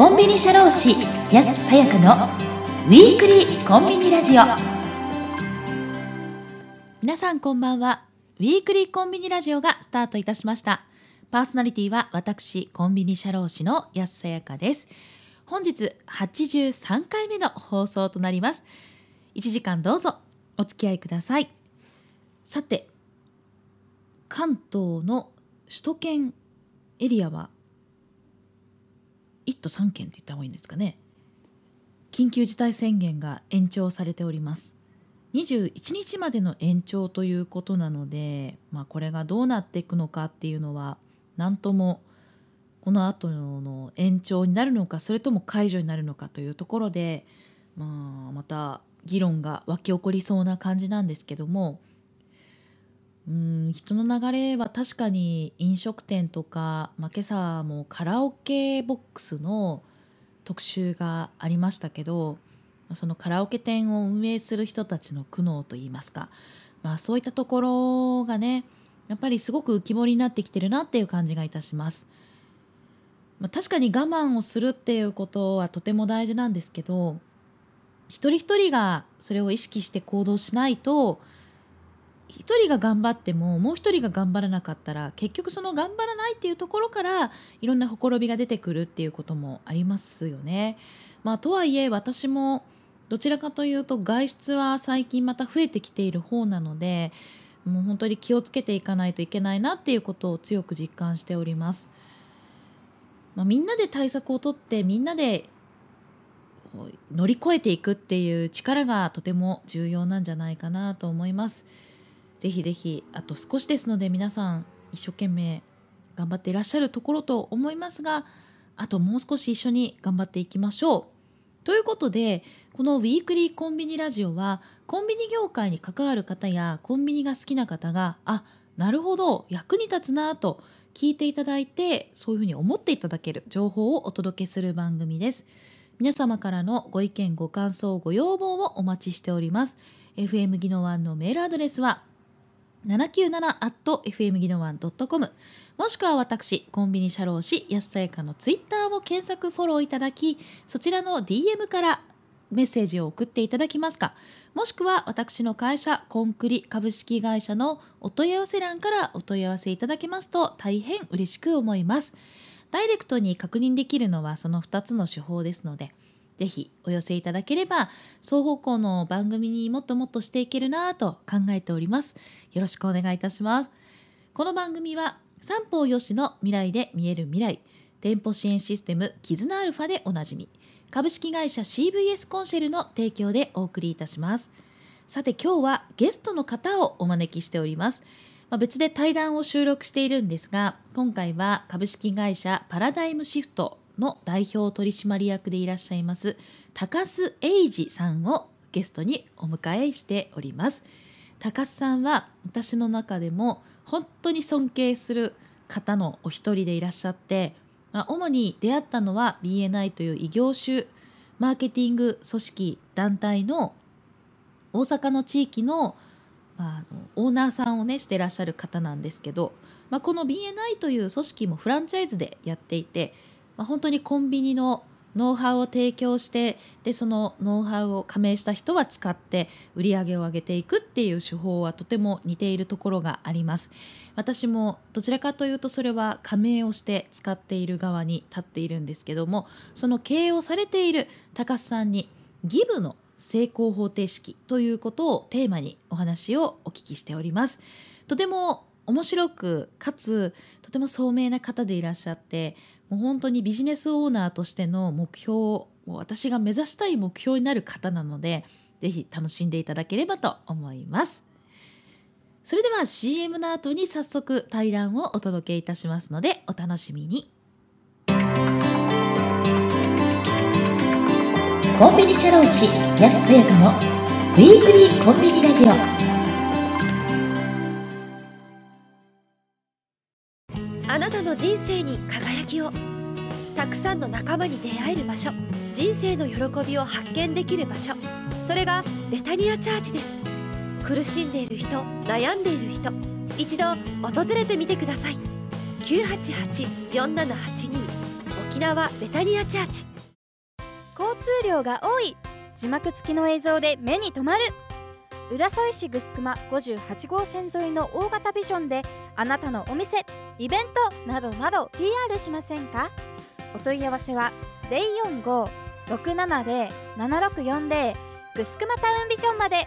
コンビニ社労士安さやかのウィークリーコンビニラジオ皆さんこんばんはウィークリーコンビニラジオがスタートいたしましたパーソナリティは私コンビニ社労士の安さやかです本日83回目の放送となります1時間どうぞお付き合いくださいさて関東の首都圏エリアは1都3県って言った方がいいんですかね緊急事態宣言が延長されております21日までの延長ということなので、まあ、これがどうなっていくのかっていうのは何ともこの後の延長になるのかそれとも解除になるのかというところで、まあ、また議論が沸き起こりそうな感じなんですけどもうん、人の流れは確かに飲食店とか、まあ、今朝もカラオケボックスの特集がありましたけどそのカラオケ店を運営する人たちの苦悩といいますか、まあ、そういったところがねやっぱりすごく浮き彫りになってきてるなっていう感じがいたします。まあ、確かに我慢をするっていうことはとても大事なんですけど一人一人がそれを意識して行動しないと1人が頑張ってももう1人が頑張らなかったら結局その頑張らないっていうところからいろんなほころびが出てくるっていうこともありますよね。まあ、とはいえ私もどちらかというと外出は最近また増えてきている方なのでもう本当に気をつけていかないといけないなっていうことを強く実感しております。まあ、みんなで対策をとってみんなで乗り越えていくっていう力がとても重要なんじゃないかなと思います。ぜひぜひあと少しですので皆さん一生懸命頑張っていらっしゃるところと思いますがあともう少し一緒に頑張っていきましょう。ということでこのウィークリーコンビニラジオはコンビニ業界に関わる方やコンビニが好きな方があなるほど役に立つなと聞いていただいてそういうふうに思っていただける情報をお届けする番組です。皆様からのご意見ご感想ご要望をお待ちしております。FM 技能1のメールアドレスは 797-fm ギノワン .com もしくは私コンビニ社労士安さやかのツイッターを検索フォローいただきそちらの DM からメッセージを送っていただきますかもしくは私の会社コンクリ株式会社のお問い合わせ欄からお問い合わせいただけますと大変嬉しく思いますダイレクトに確認できるのはその2つの手法ですのでぜひお寄せいただければ双方向の番組にもっともっとしていけるなと考えておりますよろしくお願いいたしますこの番組は三方よしの未来で見える未来店舗支援システム絆アルファでおなじみ株式会社 CVS コンシェルの提供でお送りいたしますさて今日はゲストの方をお招きしておりますまあ、別で対談を収録しているんですが今回は株式会社パラダイムシフトの代表取締役でいらっしゃいます高須英二さんをゲストにお迎えしております高須さんは私の中でも本当に尊敬する方のお一人でいらっしゃって、まあ、主に出会ったのは BNI という異業種マーケティング組織団体の大阪の地域の,、まあ、あのオーナーさんをねしてらっしゃる方なんですけど、まあ、この BNI という組織もフランチャイズでやっていてまあ、本当にコンビニのノウハウを提供してでそのノウハウを加盟した人は使って売り上げを上げていくっていう手法はとても似ているところがあります私もどちらかというとそれは加盟をして使っている側に立っているんですけどもその経営をされている高須さんにギブの成功方程式ということをテーマにお話をお聞きしておりますとても面白くかつとても聡明な方でいらっしゃってもう本当にビジネスオーナーとしての目標を私が目指したい目標になる方なので是非楽しんでいただければと思います。それでは CM の後に早速対談をお届けいたしますのでお楽しみに。コンビニ社労士安末子のウィークリーコンビニラジオ人生に輝きをたくさんの仲間に出会える場所人生の喜びを発見できる場所それがベタニアチャーチです苦しんでいる人悩んでいる人一度訪れてみてください988-4782沖縄ベタニアチャーチ交通量が多い字幕付きの映像で目に留まる浦添市ぐすくま58号線沿いの大型ビジョンであなたのお店イベントなどなど PR しませんかお問い合わせは045-670-7640ぐすくまタウンビジョンまで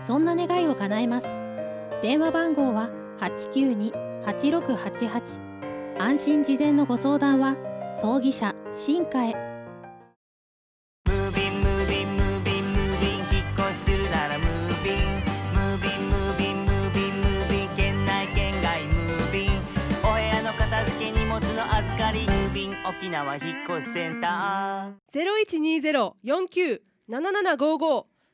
そんな願いを叶えます電話番号は892-8688安心事前のご相談は葬儀社新化へムービンムービンムービンムービン引っ越しするならムービンムービンムービンムービン県内県外ムービンお部屋の片付け荷物の預かりムービン沖縄引っ越しセンター0120-49-7755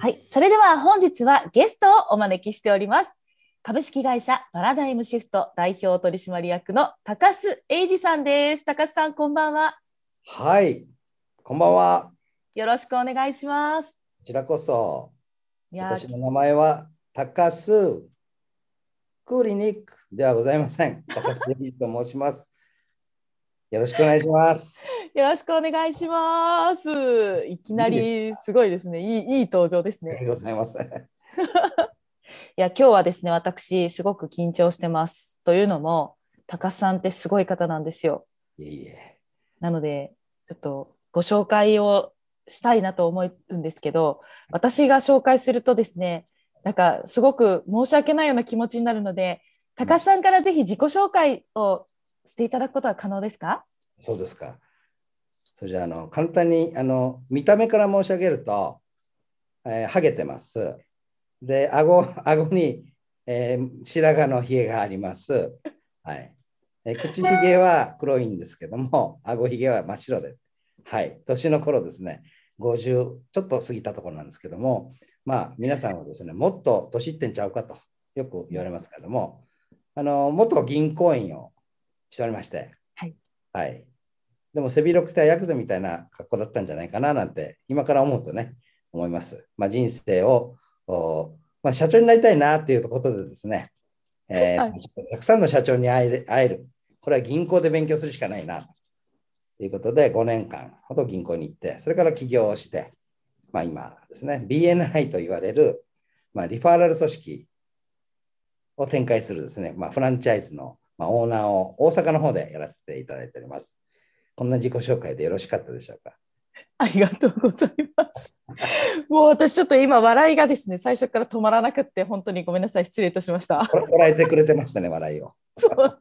はい、それでは本日はゲストをお招きしております。株式会社パラダイムシフト代表取締役の高須英二さんです。高須さん、こんばんは。はい、こんばんは。よろしくお願いします。こちらこそ。私の名前は高須クリニックではございません。高須英二と申します。よろしくお願いします。よろしくお願いします。いきなりすごいですね。いいいい登場ですね。ありがとうございます。いや今日はですね私すごく緊張してます。というのも高須さんってすごい方なんですよ。いえいえ。なのでちょっとご紹介をしたいなと思うんですけど私が紹介するとですねなんかすごく申し訳ないような気持ちになるので高須さんからぜひ自己紹介をしていただくことは可能ですかそうですか。それじゃあの簡単にあの見た目から申し上げると、えー、ハゲてます。で、顎顎に、えー、白髪のひげがあります。はい。えー、口ひげは黒いんですけども、顎ひげは真っ白で。はい。年の頃ですね、50ちょっと過ぎたところなんですけども、まあ、皆さんはですね、もっと年いってんちゃうかとよく言われますけども、あの元銀行員をしておりまして、はい、はい、でも背広くてヤクザみたいな格好だったんじゃないかななんて、今から思うとね、思います。まあ、人生を、まあ、社長になりたいなっていうことでですね、えー、はい、たくさんの社長に会える会える、これは銀行で勉強するしかないなということで、5年間ほど銀行に行って、それから起業をして、まあ、今ですね、BNI と言われる、まあ、リファーラル組織を展開するですね、まあ、フランチャイズの、まあ、オーナーを大阪の方でやらせていただいております。こんな自己紹介でよろしかったでしょうか。ありがとうございます。もう私ちょっと今笑いがですね、最初から止まらなくて、本当にごめんなさい、失礼いたしました。笑えてくれてましたね、笑いを。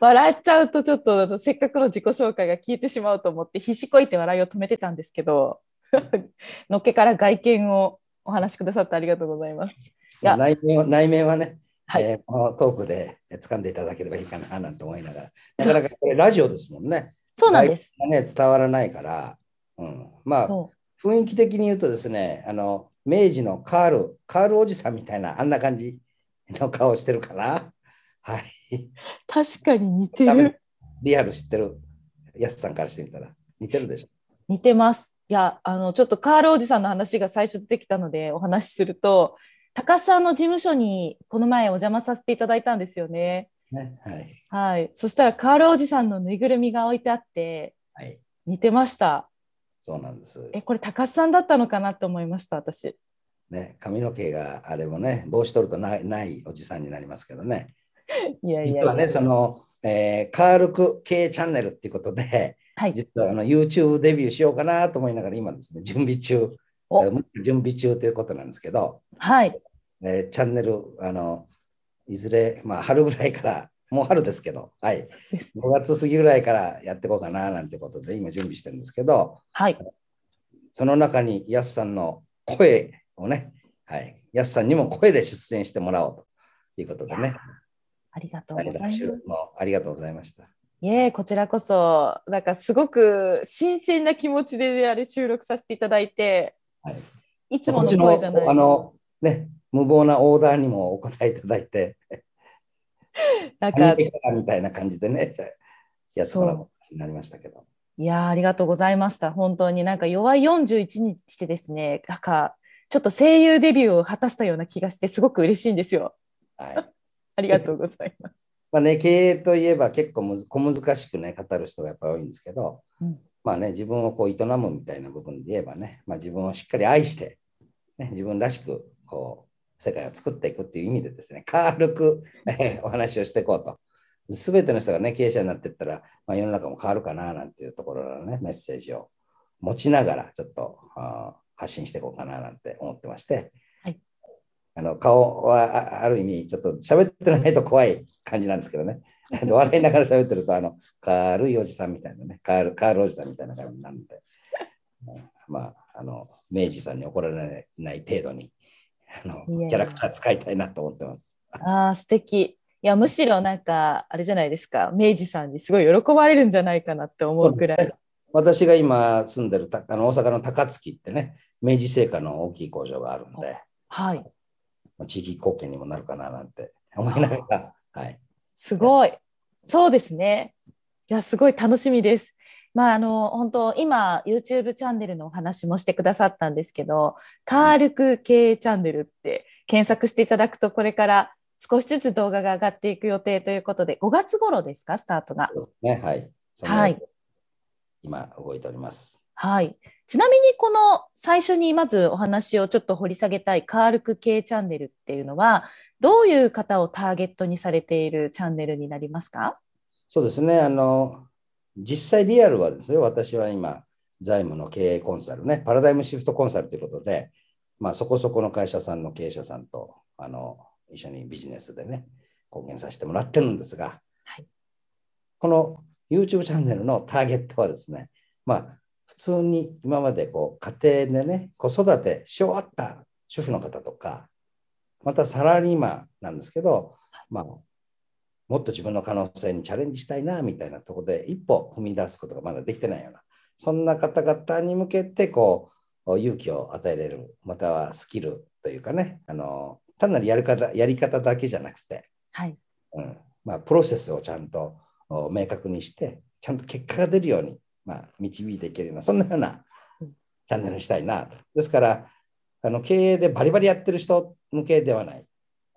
笑っちゃうとちょっとせっかくの自己紹介が消えてしまうと思ってひしこいて笑いを止めてたんですけど のっけから外見をお話しくださってありがとうございます。いや内面は内面はねはい、えー、このトークで掴んでいただければいいかななんて思いながら、なかなかラジオですもんね。そうなんです。ね、伝わらないから、うん、まあ、雰囲気的に言うとですね、あの明治のカール、カールおじさんみたいな、あんな感じの顔してるから、はい。確かに似てる。リアル知ってる、やすさんからしてみたら、似てるでしょ。似てます。いや、あの、ちょっとカールおじさんの話が最初出てきたので、お話しすると、高須さんの事務所にこの前お邪魔させていただいたんですよね。ねはい、はい、そしたらカールおじさんのぬいぐるみが置いてあって、はい、似てました。そうなんです。え、これ高須さんだったのかなと思いました、私。ね、髪の毛があれもね、帽子取るとないないおじさんになりますけどね。いやいや実はね、その、えー、カールク系チャンネルっていうことで、はい、実はあの YouTube デビューしようかなと思いながら今ですね、準備中、準備中ということなんですけど、はい。えー、チャンネル、あの、いずれ、まあ、春ぐらいから、もう春ですけど、はい、5月過ぎぐらいからやっていこうかななんてことで、今準備してるんですけど、はい、その中に、やすさんの声をね、はい、やすさんにも声で出演してもらおうということでね。ありがとうございます。ありがとうございました。いえ、こちらこそ、なんかすごく新鮮な気持ちであれ収録させていただいて、はい、いつもの声じゃない。あのね、無謀なオーダーにもお答えいただいて、なんか、みたいな感じでね、やってもらうになりましたけど。いやありがとうございました。本当になんか弱い41にしてですね、なんかちょっと声優デビューを果たしたような気がして、すごく嬉しいんですよ。はい、ありがとうございます。まあね、経営といえば結構むず小難しくね、語る人がやっぱり多いんですけど、うん、まあね、自分をこう営むみたいな部分で言えばね、まあ、自分をしっかり愛して、ね、自分らしくこう世界を作っていくっていう意味でですね、軽くお話をしていこうと。すべての人がね、経営者になっていったら、まあ、世の中も変わるかななんていうところのね、メッセージを持ちながら、ちょっと発信していこうかななんて思ってまして、あの顔はある意味、ちょっと喋ってないと怖い感じなんですけどね、笑いながら喋ってると、あの、軽いおじさんみたいなね、軽軽おじさんみたいな感じなので、まあ、あの、明治さんに怒られない程度に、あのキャラクター使いたいなと思ってます。あ素敵いやむしろなんかあれじゃないですか明治さんにすごい喜ばれるんじゃないかなって思うくらい。私が今住んでるたあの大阪の高槻ってね明治製菓の大きい工場があるんで、はい、地域貢献にもなるかななんて思いながら、はい、すごいそうですねいやすごい楽しみですまあ、あの本当今 YouTube チャンネルのお話もしてくださったんですけどカールク経営チャンネルって検索していただくとこれから少しずつ動画が上がっていく予定ということで5月頃ですかスタートが。ねはい、はい、今動いております。はい、ちなみにこの最初にまずお話をちょっと掘り下げたいカールク系チャンネルっていうのはどういう方をターゲットにされているチャンネルになりますかそうですねあの実際リアルはですね、私は今、財務の経営コンサルね、パラダイムシフトコンサルということで、まあ、そこそこの会社さんの経営者さんとあの一緒にビジネスでね、貢献させてもらってるんですが、はい、この YouTube チャンネルのターゲットはですね、まあ、普通に今までこう家庭でね、子育てし終わった主婦の方とか、またサラリーマンなんですけど、まあ、もっと自分の可能性にチャレンジしたいなみたいなところで一歩踏み出すことがまだできてないようなそんな方々に向けてこう勇気を与えれるまたはスキルというかねあの単なるやり方やり方だけじゃなくて、はいうんまあ、プロセスをちゃんと明確にしてちゃんと結果が出るように、まあ、導いていけるようなそんなようなチャンネルにしたいなと。ですからあの経営でバリバリやってる人向けではない、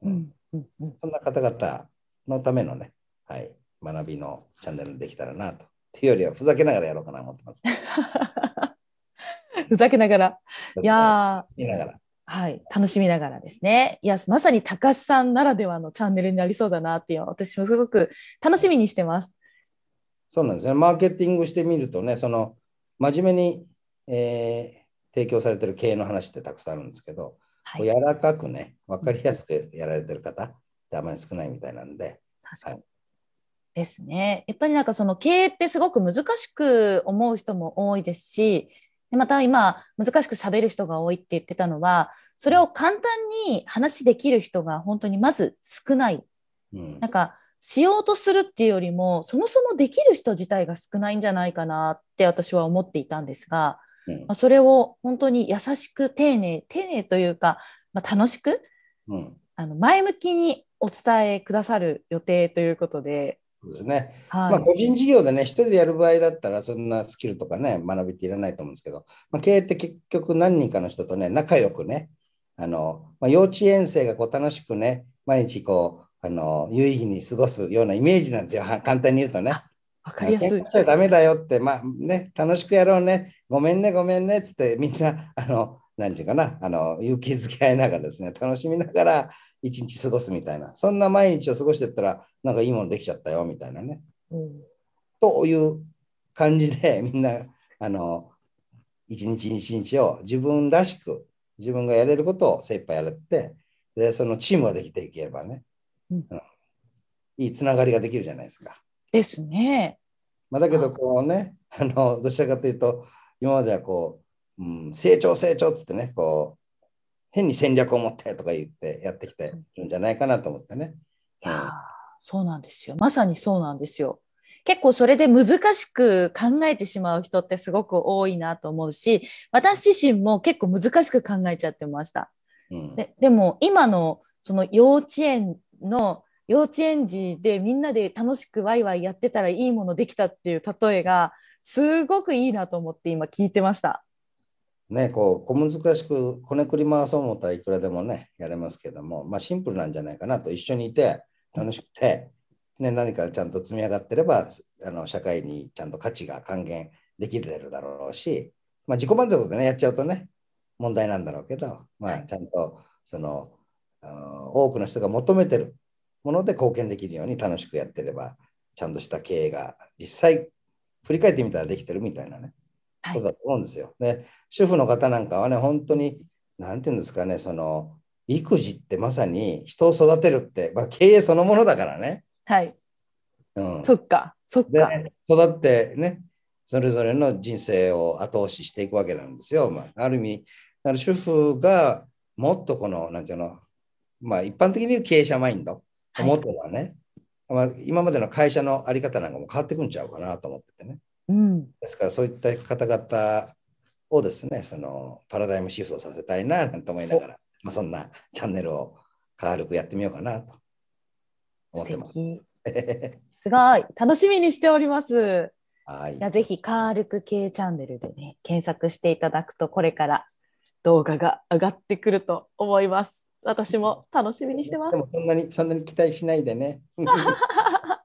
うん、うん、そんな方々のためのね、はい、学びのチャンネルにできたらなと。っていうよりは、ふざけながらやろうかなと思ってます。ふざけながら。いや見ながら。はい、楽しみながらですね。いや、まさに高須さんならではのチャンネルになりそうだなっていう、私もすごく楽しみにしてます。そうなんですね。マーケティングしてみるとね、その、真面目に、えー、提供されてる経営の話ってたくさんあるんですけど、はい、柔らかくね、分かりやすくやられてる方、ってあまり少ないみたいなんで。はい、ですね。やっぱりなんかその経営ってすごく難しく思う人も多いですし、でまた今難しくしゃべる人が多いって言ってたのは、それを簡単に話できる人が本当にまず少ない。うん、なんかしようとするっていうよりも、そもそもできる人自体が少ないんじゃないかなって私は思っていたんですが、うん、まあ、それを本当に優しく丁寧、丁寧というか、まあ、楽しく、うん、あの前向きにお伝えくださる予定ということで。そうですね。はい、まあ、個人事業でね、一人でやる場合だったら、そんなスキルとかね、学びっていらないと思うんですけど、まあ、経営って結局何人かの人とね、仲良くね、あの、まあ、幼稚園生がこう楽しくね、毎日こう、あの、有意義に過ごすようなイメージなんですよ。簡単に言うとね。分かりやすい。ダメだよって、まあね、楽しくやろうね、ごめんね、ごめんねっつって、みんな、あの、何時かな、あの、勇気づけ合いながらですね、楽しみながら一日過ごすみたいな、そんな毎日を過ごしてったら、なんかいいものできちゃったよ、みたいなね。うん、という感じで、みんな、あの、一日一日を自分らしく、自分がやれることを精一杯やれて、で、そのチームができていければね、うん、うん、いいつながりができるじゃないですか。ですね。まあ、だけど、こうね、あの、どちらかというと、今まではこう、うん、成長成長っつってね、こう、変に戦略を持ってとか言ってやってきてるんじゃないかなと思ってね。いやそうなんですよ。まさにそうなんですよ。結構それで難しく考えてしまう人ってすごく多いなと思うし、私自身も結構難しく考えちゃってました。うん、ででも今のその幼稚園の幼稚園児でみんなで楽しくワイワイやってたらいいものできたっていう例えがすごくいいなと思って今聞いてました。ね、こう小難しくこねくり回そう思ったらいくらでもねやれますけども、まあ、シンプルなんじゃないかなと一緒にいて楽しくて、ね、何かちゃんと積み上がってればあの社会にちゃんと価値が還元できてるだろうし、まあ、自己満足でねやっちゃうとね問題なんだろうけど、まあ、ちゃんとその多くの人が求めてるもので貢献できるように楽しくやってればちゃんとした経営が実際振り返ってみたらできてるみたいなね。ことだと思うんですよ。ね、主婦の方なんかはね本当に何て言うんですかねその育児ってまさに人を育てるって、まあ、経営そのものだからね。はい。うん、そっかそっか。育ってねそれぞれの人生を後押ししていくわけなんですよ。まあ、ある意味だから主婦がもっとこの何て言うのまあ一般的に言う経営者マインド、はもっとはね、まあ、今までの会社の在り方なんかも変わってくんちゃうかなと思っててね。うん、ですからそういった方々をですねそのパラダイムシフトさせたいななんて思いながら、まあ、そんなチャンネルを軽くやってみようかなと思ってます。すごい楽しみにしております。はい、いやぜひ軽く系チャンネルでね検索していただくとこれから動画が上がってくると思います。私も楽しみにしてます。そんなにそんなに期待しないでね。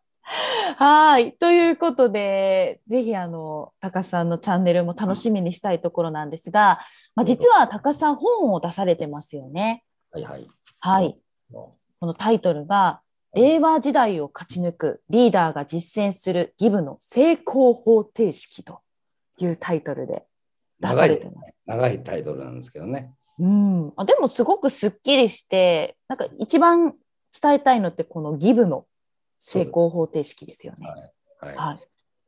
はい。ということで、ぜひ、あの、高さんのチャンネルも楽しみにしたいところなんですが、まあ、実は高さん本を出されてますよね。はいはい。はい。このタイトルが、令和時代を勝ち抜くリーダーが実践するギブの成功方程式というタイトルで出されてます。長い,、長いタイトルなんですけどね。うん、あでもすごくすっきりしてなんか一番伝えたいのってこのギブの成功方程式ですよね。はい、はいはい、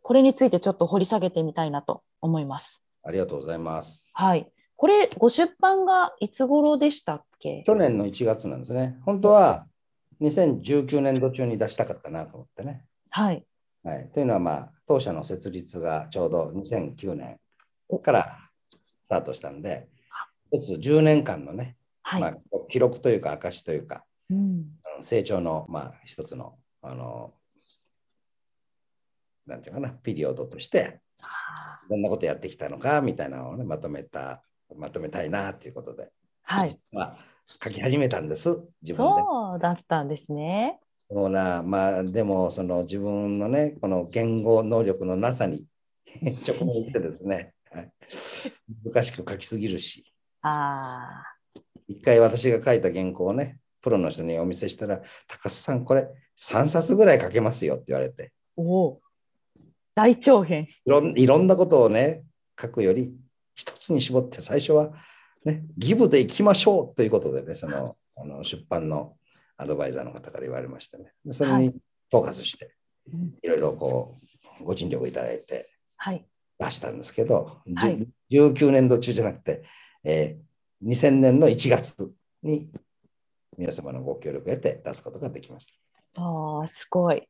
これについてちょっと掘り下げてみたいなと思います。ありがとうございます。はい。これご出版がいつ頃でしたっけ？去年の1月なんですね。本当は2019年度中に出したかったなと思ってね。はい。はい、というのは、まあ、当社の設立がちょうど2009年からスタートしたんで、一つ10年間のね、はい、まあ、記録というか、証というか、うん、成長の、まあ、一つのあの、なんていうかな、ピリオドとして、どんなことやってきたのかみたいなのをね、まとめた、まとめたいなっていうことで、はい。まあ、書き始めたんです、自分で。そうだったんですね。そうな、まあ、でも、その自分のね、この言語能力のなさに 直面してですね、難しく書きすぎるし。ああ。一回私が書いた原稿をね、プロの人にお見せしたら、高須さん、これ、3冊ぐらい書けますよって言われて。大長編いろんなことをね、書くより、一つに絞って最初は、ね、ギブでいきましょうということでね、そのあの出版のアドバイザーの方から言われましたね。それにフォーカスして、はい、いろいろこう、ご尽力いただいて、出したんですけど、はい、19年度中じゃなくて、えー、2000年の1月に皆様のご協力を得て出すことができました。ああ、すごい。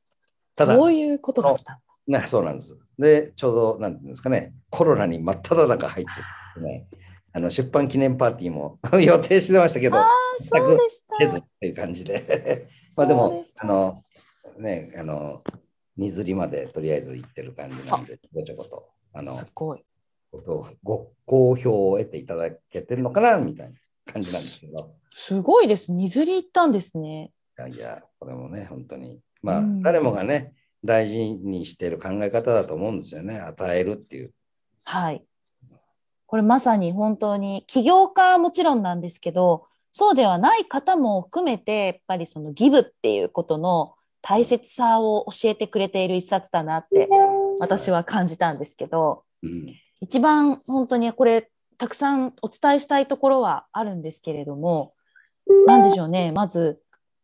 ただそういうことだったそうなんです。で、ちょうど、なんていうんですかね、コロナに真っ只中入ってですね、あの出版記念パーティーも 予定してましたけど、あそうでした。っていう感じで、まあでも、であの、ね、あの、荷刷りまでとりあえず行ってる感じなんで、ごちょごと、あの、すごい。ごご好評を得ていただけてるのかなみたいな感じなんですけど。すごいです。水り行ったんですね。やいや、これもね、本当に。まあ、誰もがね、大事にしている考え方だと思うんですよね、与えるっていう。はい。これまさに本当に、起業家はもちろんなんですけど、そうではない方も含めて、やっぱりそのギブっていうことの大切さを教えてくれている一冊だなって、私は感じたんですけど、うん、一番本当にこれ、たくさんお伝えしたいところはあるんですけれども、何でしょうね、まず、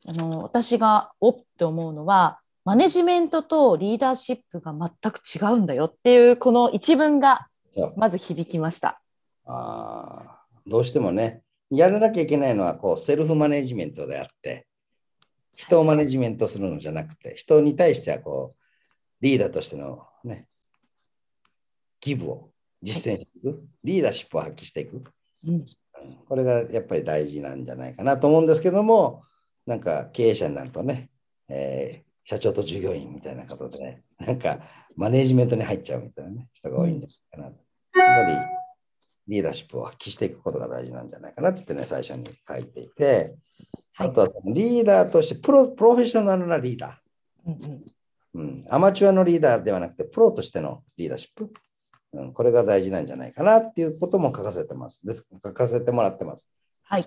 あの私がおって思うのはマネジメントとリーダーシップが全く違うんだよっていうこの一文がまず響きました。あどうしてもねやらなきゃいけないのはこうセルフマネジメントであって人をマネジメントするのじゃなくて人に対してはこうリーダーとしてのねギブを実践していく、リーダーシップを発揮していく、うん、これがやっぱり大事なんじゃないかなと思うんですけどもなんか経営者になるとね、えー、社長と従業員みたいなことで、なんかマネジメントに入っちゃうみたいな、ね、人が多いんじゃないかな。やっぱりリーダーシップを発揮していくことが大事なんじゃないかなってね、最初に書いていて、あとはそのリーダーとしてプロプロフェッショナルなリーダー、うんうん、アマチュアのリーダーではなくて、プロとしてのリーダーシップ、うん、これが大事なんじゃないかなっていうことも書かせてます。です書かせてもらってます。はい。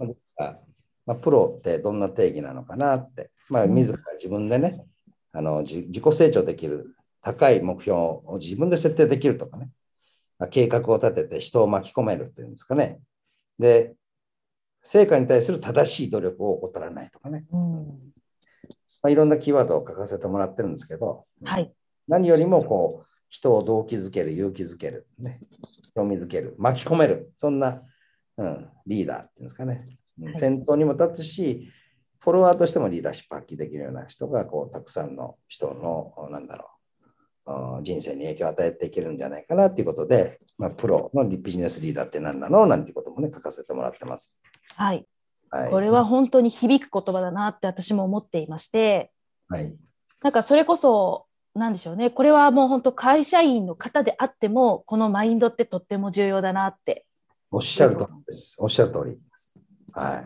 まあ、プロってどんな定義なのかなって、まあ、自ら自分でね、あの自己成長できる高い目標を自分で設定できるとかね、まあ、計画を立てて人を巻き込めるっていうんですかね。で、成果に対する正しい努力を怠らないとかね。うんまあ、いろんなキーワードを書かせてもらってるんですけど、はい、何よりもこう人を動機づける、勇気づける、ね、興味づける、巻き込める、そんな、うん、リーダーっていうんですかね、先頭にも立つし、フォロワーとしてもリーダーシップ発揮できるような人がこうたくさんの人のなんだろう人生に影響を与えていけるんじゃないかなということで、まあ、プロのビジネスリーダーって何なのなんてこともね書かせてもらってます。はい、はい、これは本当に響く言葉だなって私も思っていまして、はい、なんかそれこそ何でしょうねこれはもう本当会社員の方であってもこのマインドってとっても重要だなっておっしゃるとおっしゃる通りはい。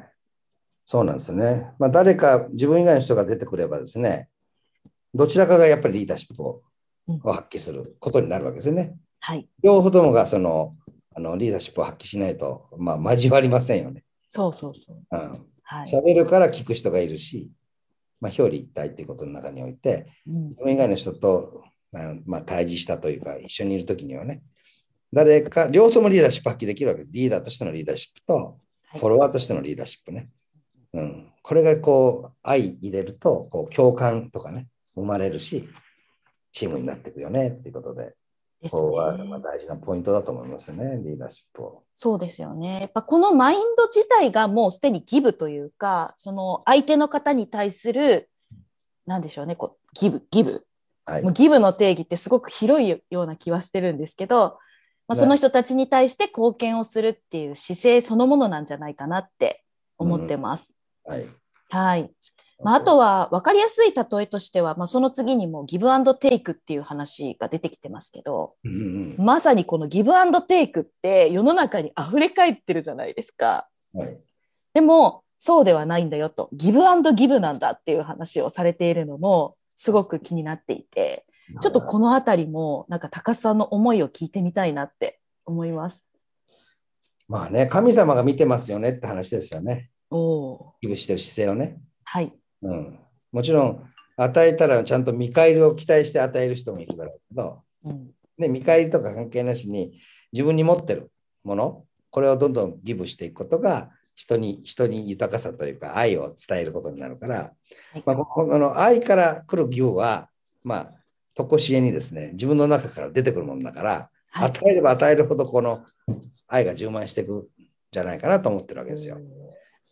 そうなんですよね。まあ、誰か、自分以外の人が出てくればですね、どちらかがやっぱりリーダーシップを発揮することになるわけですよね。はい。両方ともがその、あのリーダーシップを発揮しないと、まあ、交わりませんよね。そうそうそう。うん。はい、喋るから聞く人がいるし、まあ、表裏一体っていうことの中において、自分以外の人と、まあ、対峙したというか、一緒にいるときにはね、誰か、両方ともリーダーシップ発揮できるわけです。リーダーとしてのリーダーシップと、フォロワーとしてのリーダーシップね。うん、これがこう、愛入れると、こう、共感とかね、生まれるし、チームになっていくよねっていうことで、ね、ここは大事なポイントだと思いますね、リーダーシップを。そうですよね。やっぱこのマインド自体がもうすでにギブというか、その相手の方に対する、なんでしょうね、こうギブ、ギブ。はい、もうギブの定義ってすごく広いような気はしてるんですけど、まあ、その人たちに対して貢献をするっていう姿勢そのものなんじゃないかなって思ってます。うん、はい、はいまあ、あとは分かりやすい例えとしては、まあ、その次にもギブアンドテイクっていう話が出てきてますけど、うん、まさにこのギブアンドテイクって世の中に溢れかえってるじゃないですか。はい、でもそうではないんだよとギブアンドギブなんだっていう話をされているのもすごく気になっていて、ちょっとこの辺りもなんか高須さんの思いを聞いてみたいなって思います。まあね、神様が見てますよねって話ですよね。お寄付してる姿勢をね。はい。うん。もちろん、与えたらちゃんと見返りを期待して与える人もいるからけど、うん、ね、見返りとか関係なしに自分に持ってるもの、これをどんどんギブしていくことが人に人に豊かさというか愛を伝えることになるから、はい、まあ、この愛から来るギブは、まあ、とこしえにですね、自分の中から出てくるものだから、はい、与えれば与えるほどこの愛が充満していくじゃないかなと思ってるわけですよ。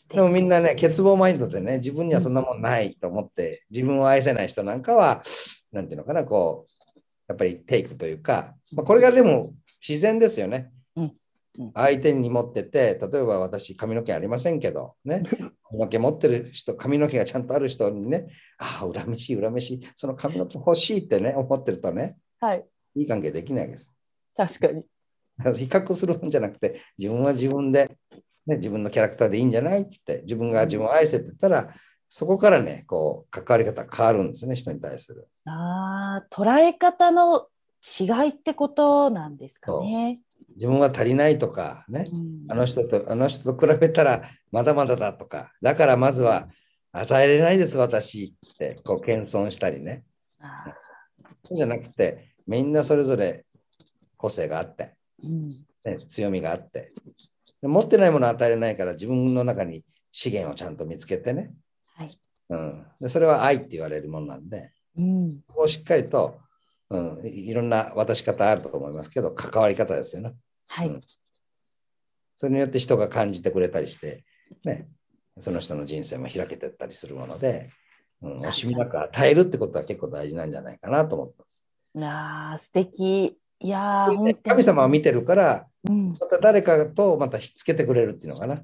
でもみんなね、欠乏マインドでね、自分にはそんなもんないと思って、自分を愛せない人なんかは、なんていうのかな、こう、やっぱりテイクというか、まあ、これがでも自然ですよね。うん、相手に持ってて、例えば私、髪の毛ありませんけど、ね、髪の毛持ってる人、髪の毛がちゃんとある人にね、ああ、恨めしい、恨めしい、その髪の毛欲しいってね、思ってるとね、はい、いい関係できないです。確かに。比較するんじゃなくて、自分は自分で、ね、自分のキャラクターでいいんじゃないっつって、自分が自分を愛せてたら、そこからね、こう、関わり方変わるんですね、人に対する。ああ、捉え方の違いってことなんですかね。自分は足りないとかね、うん、あの人とあの人と比べたらまだまだだとかだからまずは与えれないです私ってこう謙遜したりねそうじゃなくてみんなそれぞれ個性があって、うん、ね、強みがあって持ってないものを与えれないから自分の中に資源をちゃんと見つけてね、はいうん、でそれは愛って言われるものなんで、うん、こうしっかりとうん、いろんな渡し方あると思いますけど関わり方ですよね。はい、うん、それによって人が感じてくれたりして、ね、その人の人生も開けてったりするもので、うん、惜しみなく与えるってことは結構大事なんじゃないかなと思ってます。あ素敵いや神様は見てるから、うん、また誰かとまたひっつけてくれるっていうのかな。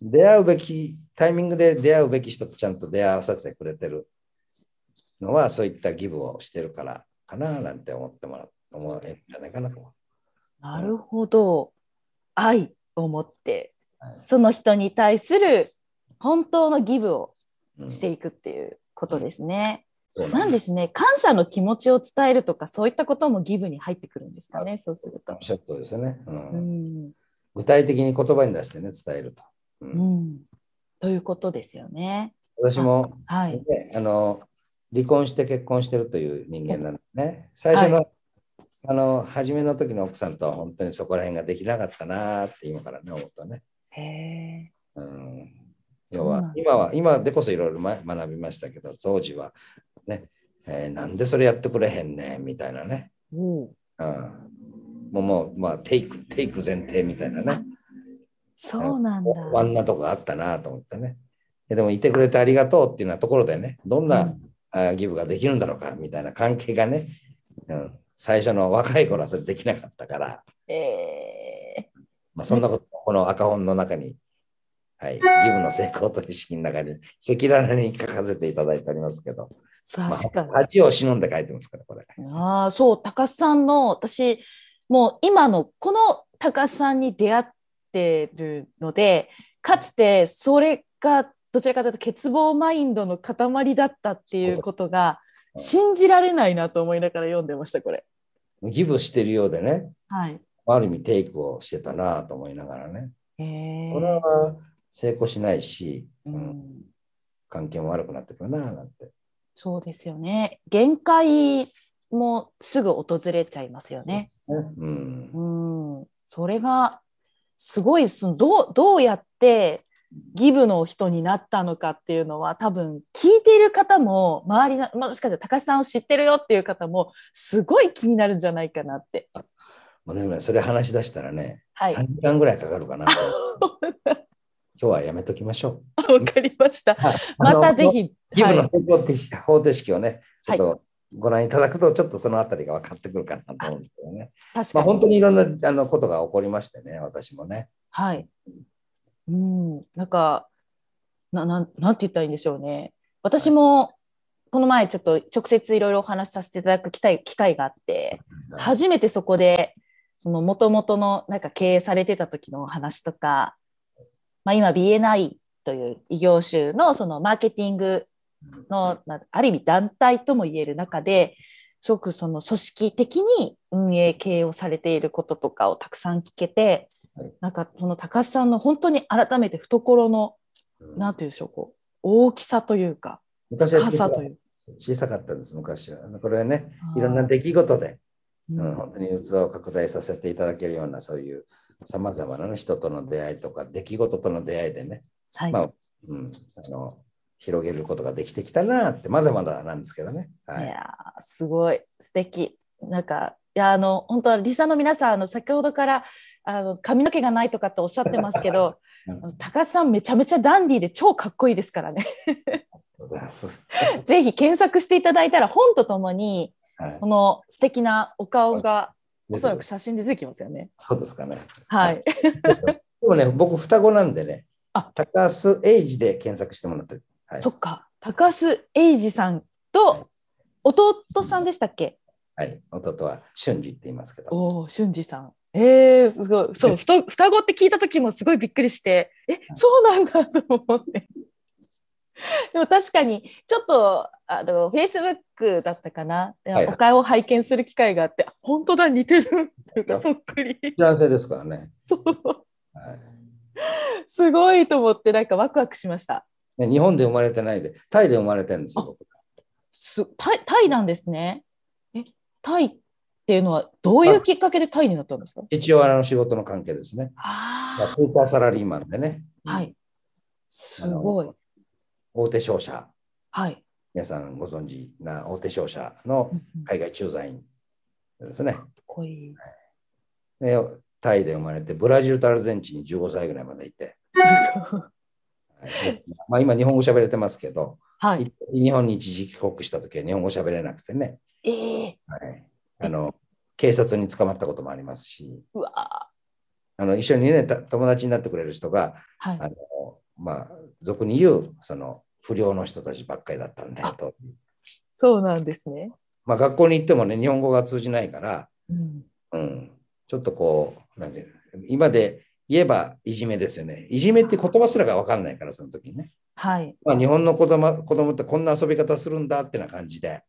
出会うべきタイミングで出会うべき人とちゃんと出会わせてくれてるのはそういったギブをしてるからかななんて思ってもら思えるんじゃないかなとなるほど。愛を持って、はい、その人に対する本当のギブをしていくっていうことですね。うんうん、なんですね感謝の気持ちを伝えるとかそういったこともギブに入ってくるんですかねそうすると。ちょっとですね、うん、うん、具体的に言葉に出してね伝えると、うんということですよね。私も、はい、ね、あの離婚して結婚してるという人間なんですね。最初の、はい、あの初めの時の奥さんとは本当にそこら辺ができなかったなって今からね思ったね。へうん、要は今は今でこそいろいろ学びましたけど当時はね、えー、なんでそれやってくれへんねんみたいなね。うん、うんもうもう、まあ、テイク、テイク前提みたいなね。そうなんだ。あんなとこがあったなと思ってね。でも、いてくれてありがとうっていうようなところでね、どんなギブができるんだろうかみたいな関係がね、うん、最初の若い頃はそれできなかったから、えー、まあ、そんなこと、この赤本の中に、はい、ギブの成功と意識の中に赤裸々に書かせていただいておりますけど。確かに、まあ、恥を忍んで書いてますからこれああそう高須さんの私もう今のこの高須さんに出会ってるのでかつてそれがどちらかというと欠乏マインドの塊だったっていうことが信じられないなと思いながら読んでましたこれ。ギブしてるようでね、はい、ある意味テイクをしてたなと思いながらね。これは成功しないし、うん、うん、関係も悪くなってくるななんて。そうですよね。限界もすぐ訪れちゃいますよね。うん、うん、それがすごいそのどうどうやってギブの人になったのかっていうのは多分聞いている方も周りの、まあ、もしかしたら高橋さんを知ってるよっていう方もすごい気になるんじゃないかなって。もうでもそれ話し出したらね、はい、3時間ぐらいかかるかな。今日はやめときましょう。わかりました。またぜひ。ギブの成功方程式をね、ちょっとご覧いただくと、ちょっとそのあたりが分かってくるかなと思うんですけどね。確かに。まあ、本当にいろんなあのことが起こりましてね、私もね。はい。うん、なんかなななんて言ったらいいんでしょうね私もこの前ちょっと直接いろいろお話しさせていただく機会機会があって初めてそこでもともとのなんか経営されてた時の話とか、まあ、今 BNI という異業種のそのマーケティングの、あ、る意味団体ともいえる中ですごくその組織的に運営経営をされていることとかをたくさん聞けてなんかその高橋さんの本当に改めて懐の、うん、なんていうでしょうこう大きさというか昔は小という小さかったんです昔はこれはねいろんな出来事で、うん、本当に器を拡大させていただけるようなそういうさまざまな人との出会いとか出来事との出会いでね、はい、まあうん、あの広げることができてきたなってまだまだなんですけどね。はい、いやすごい素敵なんかいやあの本当はリサの皆さんあの先ほどからあの髪の毛がないとかっておっしゃってますけど、高須さんめちゃめちゃダンディーで超かっこいいですからね。ぜひ検索していただいたら本とともに、はい、この素敵なお顔がおそらく写真で出てきますよね。そうですかね。はい。でもね僕双子なんでね。あ、高須エイジで検索してもらって。はい、そっか。高須エイジさんと弟さんでしたっけ？はい、弟は俊二って言いますけど。おお、俊二さん。えー、すごい。そう、双子って聞いた時もすごいびっくりして、え、そうなんだと思って。でも確かに、ちょっと、あの、フェイスブックだったかな。はい、お顔を拝見する機会があって、本当だ、似てる。そっくり。男性ですからね。そう。すごいと思って、なんかワクワクしました。日本で生まれてないで、タイで生まれてるんですよ。すタイタイなんですね。タイっていうのはどういうきっかけでタイになったんですか一応あの仕事の関係ですね。あスーパーサラリーマンでね。はい。すごい。大手商社。はい。皆さんご存知な大手商社の海外駐在員ですね。かっこいい。でタイで生まれて、ブラジルとアルゼンチンに15歳ぐらいまでいて。はい、まあ今、日本語喋れてますけど、はい、日本に一時帰国した時は日本語喋れなくてね、えーはい、あの警察に捕まったこともありますしうわあの一緒にね友達になってくれる人が、はい、あのまあ俗に言うその不良の人たちばっかりだったんだと。そうなんですね。まあ学校に行ってもね日本語が通じないから、うん、うん、ちょっとこう何て言う今で言えばいじめですよね。いじめって言葉すらが分かんないから、その時にね。はい。まあ、日本の子供子供ってこんな遊び方するんだってな感じで、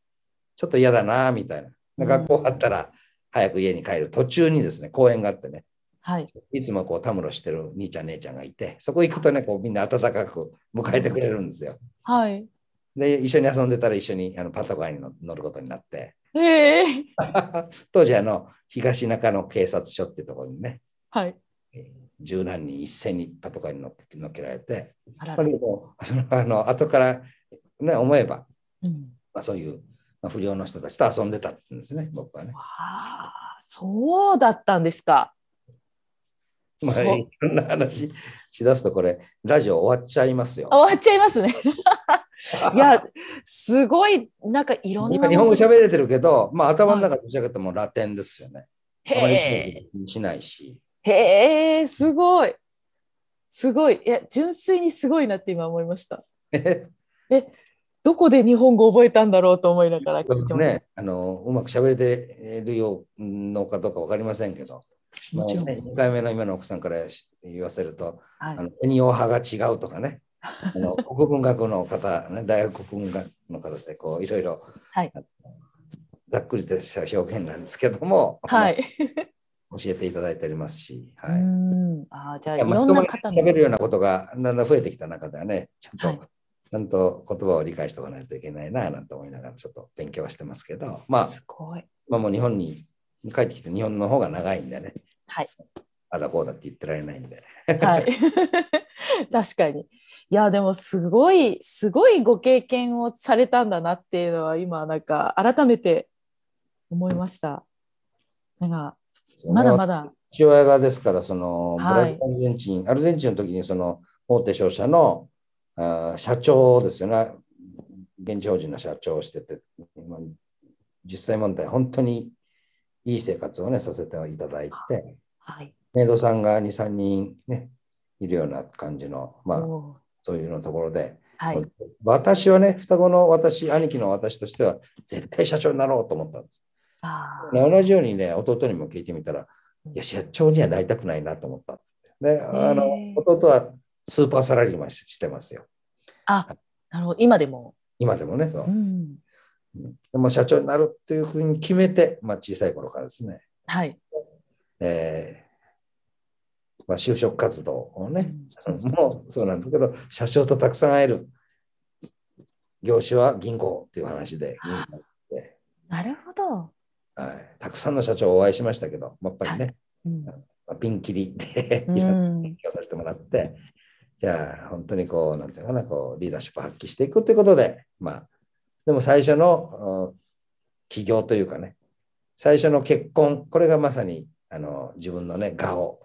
ちょっと嫌だな、みたいな。学校あったら、早く家に帰る。途中にですね、公園があってね。はい、いつもこうたむろしてる兄ちゃん姉ちゃんがいてそこ行くとねこうみんな温かく迎えてくれるんですよ。はい、で一緒に遊んでたら一緒にあのパトカーに乗ることになって、えー、当時あの東中野警察署っていうところにね、はい、十何人一斉に一派とかに乗っ乗っけられてやっぱりそのあの後から、ね、思えば、うん、まあ、そういう不良の人たちと遊んでたって言うんですね僕はね。あそうだったんですか。まあ、いろんな話しだすとこれラジオ終わっちゃいますよ。終わっちゃいますね。いや、すごい、なんかいろんな。日本語喋れてるけど、まあ、頭の中どちらってもラテンですよね。はい、あまりしないし。へえ、すごい。すごい。いや、純粋にすごいなって今思いました。え、どこで日本語覚えたんだろうと思いながら聞いてます、ね、あのうまく喋れてるようのかどうか分かりませんけど、もちろん、ね、2回目の今の奥さんから言わせると、はい、あの国用派が違うとかね、あの国文学の方、ね、大学国文学の方でこういろいろ、はい、ざっくりとした表現なんですけども、はい、教えていただいておりますし、はい。あじゃあ、いろんな方喋るようなことがだんだん増えてきた中ではね、ちゃんと、はい、ちゃんと言葉を理解しておかないといけないな、なんて思いながらちょっと勉強はしてますけど、まあ、すごい。まあ、もう日本に帰ってきて日本の方が長いんでね。はい。あだこうだって言ってられないんで。はい。確かに。いや、でもすごい、すごいご経験をされたんだなっていうのは、今、なんか改めて思いました。なんか、ですよね。まだまだ。父親がですから、その、ブラジルアルゼンチン、アルゼンチンの時に、その、大手商社のあ社長ですよね。現地法人の社長をしてて、実際問題、本当にいい生活をね、させていただいて、はい、メイドさんが2、3人ね、いるような感じの、まあ、そういうのところで、はい、私はね、双子の私、兄貴の私としては、絶対社長になろうと思ったんです。ね、同じようにね弟にも聞いてみたらいや社長にはなりたくないなと思ったっってであの弟はスーパーサラリーマンしてますよあなるほど今でも今でもねそう、うん、でも社長になるっていうふうに決めて、まあ、小さい頃からですねはいえーまあ、就職活動をね、もうそうなんですけど社長とたくさん会える業種は銀行っていう話で。なるほど。はい、たくさんの社長をお会いしましたけど、やっぱりね、うんピンキリで勉強させてもらって、じゃあ本当にこう、なんていうかな、こうリーダーシップを発揮していくということで、まあ、でも最初の起業というかね、最初の結婚、これがまさにあの自分のね、我を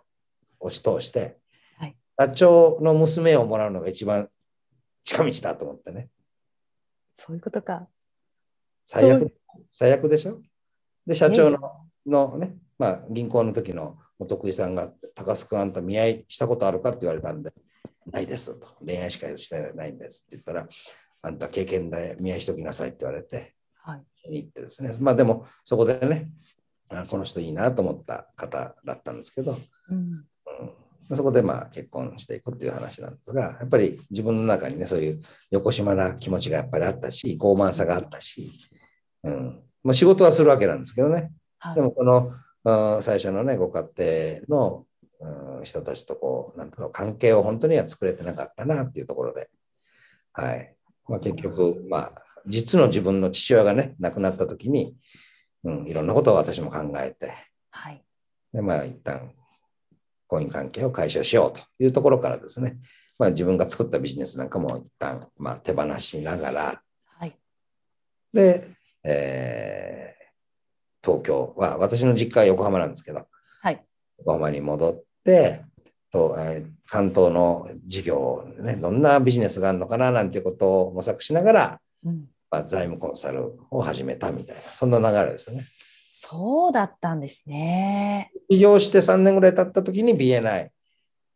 押し通して、はい、社長の娘をもらうのが一番近道だと思ってね。そういうことか。最悪最悪でしょで、社長ののね、まあ、銀行の時のお得意さんが、高須君あんた見合いしたことあるかって言われたんで、ないですと、恋愛しかしてないんですって言ったら、あんた経験で見合いしときなさいって言われて、はい、行ってですね、まあでもそこでね、あこの人いいなと思った方だったんですけど、うん、うん、そこでまあ結婚していくっていう話なんですが、やっぱり自分の中にね、そういう横島な気持ちがやっぱりあったし、傲慢さがあったし、うん、まあ、仕事はするわけなんですけどね。はい、でもこの、最初のね、ご家庭の、人たちとこう、なんとか関係を本当には作れてなかったなっていうところで。はい。まあ、結局、まあ、実の自分の父親がね、亡くなった時に、うん、いろんなことを私も考えて、はい。で、まあ、一旦、婚姻関係を解消しようというところからですね、まあ、自分が作ったビジネスなんかも一旦、まあ、手放しながら、はい、で、えー、東京は、私の実家は横浜なんですけど、はい、横浜に戻って、とえー、関東の事業、ね、どんなビジネスがあるのかななんていうことを模索しながら、うんまあ、財務コンサルを始めたみたいな、そんな流れですよね。そうだったんですね。起業して3年ぐらい経った時に BNI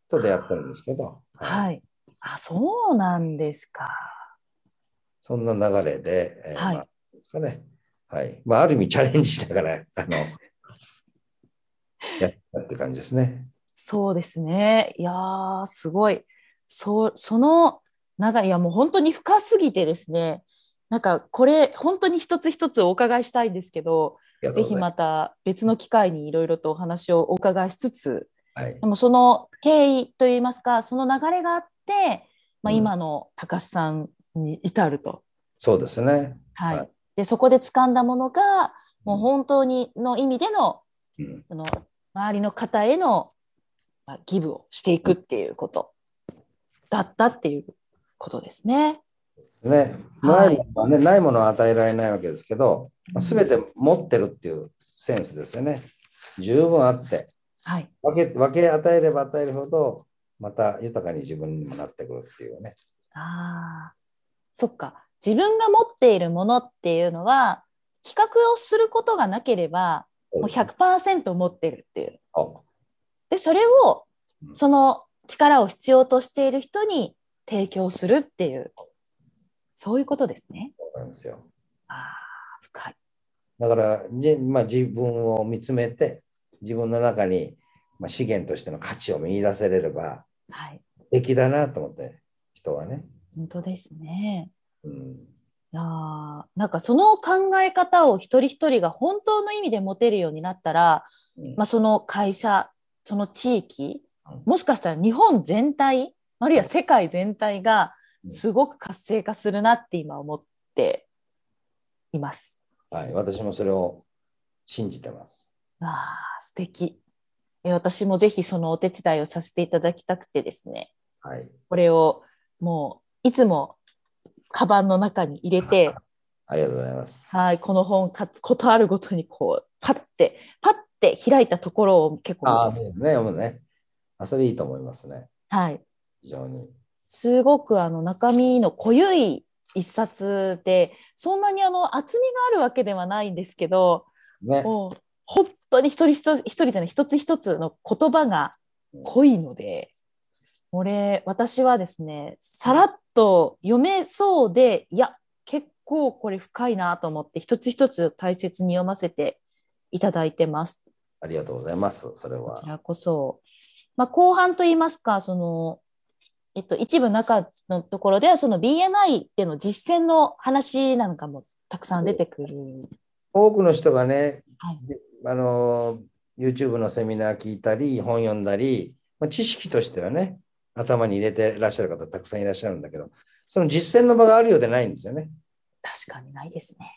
と出会ってるんですけど。はい。あ、そうなんですか。そんな流れで、えー、はいまあ、かね。はい。まあ、ある意味チャレンジしながら、あの、やったって感じですね。そうですね。いやすごい。そその、長い、いや、もう本当に深すぎてですね。なんか、これ、本当に一つ一つお伺いしたいんですけど、ぜひまた別の機会にいろいろとお話をお伺いしつつ、はい、でもその経緯といいますか、その流れがあって、まあ、今の高須さんに至ると。うん、そうですね。はい、はいでそこで掴んだものがもう本当にの意味での,、その周りの方への、まあ、ギブをしていくっていうことだったっていうことですね。ね、ないものはね、はい、ないもの与えられないわけですけど、すべて持ってるっていうセンスですよね。十分あって、はい、分け分け与えれば与えるほど、また豊かに自分にもなってくるっていうね。ああ、そっか。自分が持っているものっていうのは比較をすることがなければもう100%持ってるっていう。でそれをその力を必要としている人に提供するっていうそういうことですね。そうなんですよあ深いだからじ、まあ、自分を見つめて自分の中に、まあ、資源としての価値を見出せれれば、はい、素敵だなと思って人はね。本当ですね。うん、いやなんかその考え方を一人一人が本当の意味で持てるようになったら、うん、まあ、その会社その地域もしかしたら日本全体あるいは世界全体がすごく活性化するなって今思っています。はい、私もそれを信じてます。ああ、素敵。え私もぜひそのお手伝いをさせていただきたくてですね、はい、これをもういつもカバンの中に入れて ありがとうございますはいこの本かことあるごとにこうパッてパッて開いたところを結構ああ、ね、読むねあそれいいと思いますねはい非常にすごくあの中身の濃ゆい一冊でそんなにあの厚みがあるわけではないんですけど、ね、もう本当に一人一人じゃない一つ一つの言葉が濃いのでこれ私はですねさらっと読めそうで、いや、結構これ深いなと思って、一つ一つ大切に読ませていただいてます。ありがとうございます。それは。こちらこそ。まあ、後半といいますか、その、えっと、一部中のところでは、その BNI での実践の話なんかもたくさん出てくる。多くの人がね、はい、あの、YouTube のセミナー聞いたり、本読んだり、まあ、知識としてはね、頭に入れてらっしゃる方たくさんいらっしゃるんだけど、その実践の場があるようでないんですよね。確かにないですね。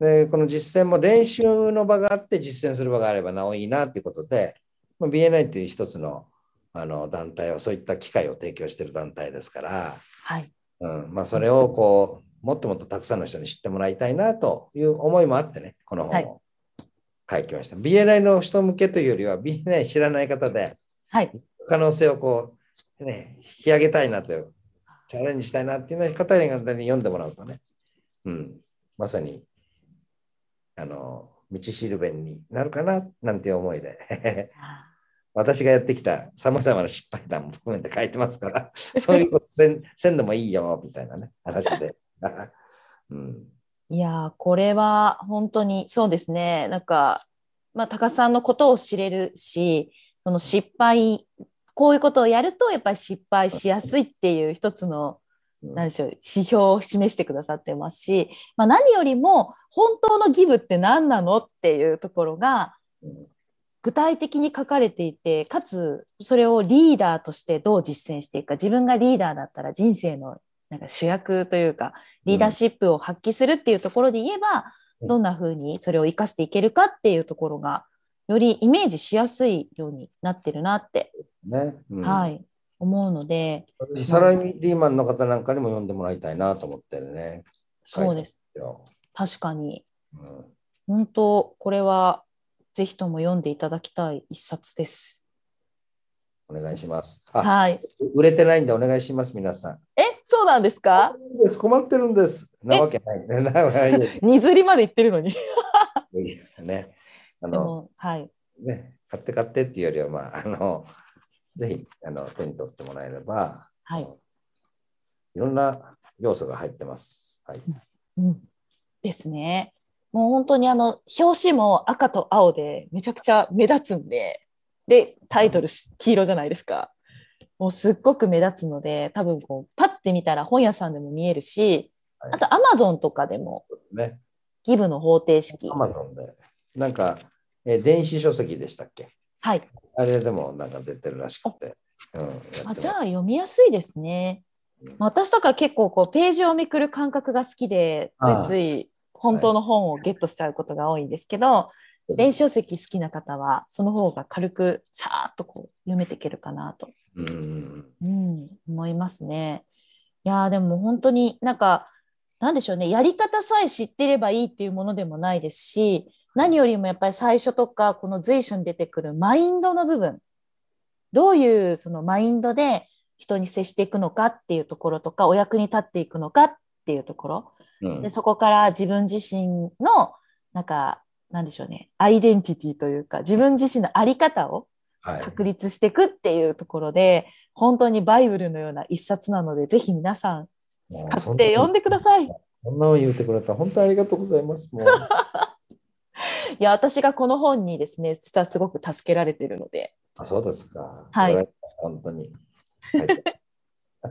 で、この実践も練習の場があって実践する場があればなおいいなっていうことで、まあ、BNI という一つのあの団体はそういった機会を提供している団体ですから、はいうんまあ、それをこうもっともっとたくさんの人に知ってもらいたいなという思いもあってね、この本を書きました。はい、BNI の人向けというよりは BNI 知らない方で、はい、可能性をこう、ね、引き上げたいなというチャレンジしたいなっていうのは方に方に読んでもらうとね、うん、まさにあの道しるべになるかななんて思いで私がやってきたさまざまな失敗談も含めて書いてますからそういうことせん せんでもいいよみたいなね話で。うん、いやこれは本当にそうですねなんか、まあ、高さんのことを知れるしその失敗こういうことをやるとやっぱり失敗しやすいっていう一つの何でしょう指標を示してくださってますし、まあ、何よりも本当のギブって何なのっていうところが具体的に書かれていてかつそれをリーダーとしてどう実践していくか自分がリーダーだったら人生のなんか主役というかリーダーシップを発揮するっていうところで言えば、どんなふうにそれを生かしていけるかっていうところがよりイメージしやすいようになってるなってね、うん、はい、思うので。サラリーマンの方なんかにも読んでもらいたいなと思ってるね。そうです。確かに。うん、本当、これはぜひとも読んでいただきたい一冊です。お願いします。はい。売れてないんでお願いします、皆さん。え、そうなんですか困ってるんです。なわけない。な ずりまで言ってるのに。ね。あの、はい。ね、買って買ってっていうよりは、まあ、あの、ぜひあの手に取ってもらえれば、はい、いろんな要素が入ってます。はい、うん、うん、ですね。もう本当にあの表紙も赤と青でめちゃくちゃ目立つんで、でタイトル黄色じゃないですか。もうすっごく目立つので、多分こうパッて見たら本屋さんでも見えるし、はい、あとアマゾンとかでも、ね、ギブの方程式。アマゾンで。なんか、え電子書籍でしたっけはい、あれでもなんか出てるらしくて。うん、あじゃあ読みやすいですね。私とか結構こうページをめくる感覚が好きでついつい本当の本をゲットしちゃうことが多いんですけど、はい、電子書籍好きな方はその方が軽くシャーっとこう読めていけるかなと、うん、うん、思いますね。いやでも本当になんかなんでしょうねやり方さえ知ってればいいっていうものでもないですし何よりもやっぱり最初とかこの随所に出てくるマインドの部分どういうそのマインドで人に接していくのかっていうところとかお役に立っていくのかっていうところ、うん、でそこから自分自身のなんかなんでしょうねアイデンティティというか自分自身の在り方を確立していくっていうところで、はい、本当にバイブルのような一冊なのでぜひ皆さん買って読んでください。そんなの言うてくれた本当ありがとうございます。もう いや、私がこの本にですね、実はすごく助けられてるので。あ、そうですか。はい。本当に。はい、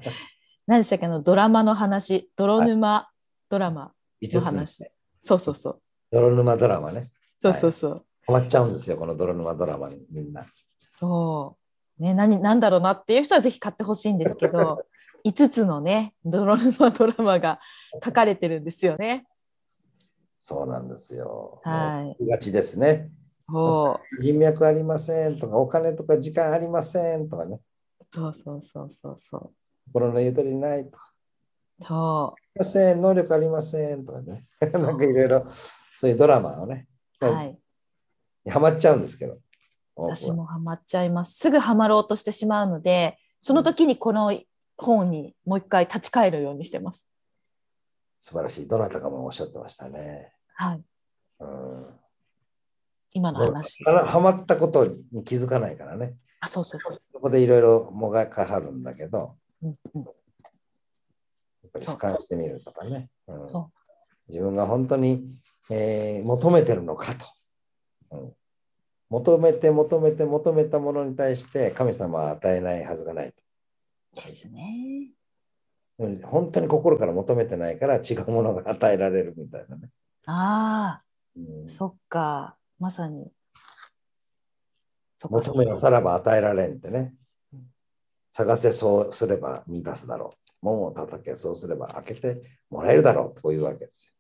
何でしたっけあのドラマの話、泥沼、はい、ドラマの話、ね。そうそうそう。泥沼ドラマね。そうそうそう。はい、困っちゃうんですよ、この泥沼ドラマにみんな。そう。ね、何何だろうなっていう人はぜひ買ってほしいんですけど、5 つのね、泥沼ドラマが書かれてるんですよね。そうなんですよ。はい。がちですね。う。人脈ありませんとか、お金とか時間ありませんとかね。そうそうそうそうそう。心のゆとりないとそう。ません、能力ありませんとかね。なんかいろいろ、そういうドラマをね。はい。はまっちゃうんですけど。私もはまっちゃいます。すぐはまろうとしてしまうので、その時にこの本にもう一回立ち返るようにしてます。素晴らしい。どなたかもおっしゃってましたね。はい。うん、今の話。はまったことに気づかないからね。あ、そうそうそう。そこでいろいろもがかはるんだけど、うんうん、やっぱり俯瞰してみるとかね。うん、自分が本当に、えー、求めてるのかと。うん求めて求めて求めたものに対して神様は与えないはずがない。ですね。本当に心から求めてないから違うものが与えられるみたいなね。ああ、うん、そっか、まさに。求めをさらば与えられんってね。探せそうすれば見出すだろう。門を叩けそうすれば開けてもらえるだろうというわけですよ。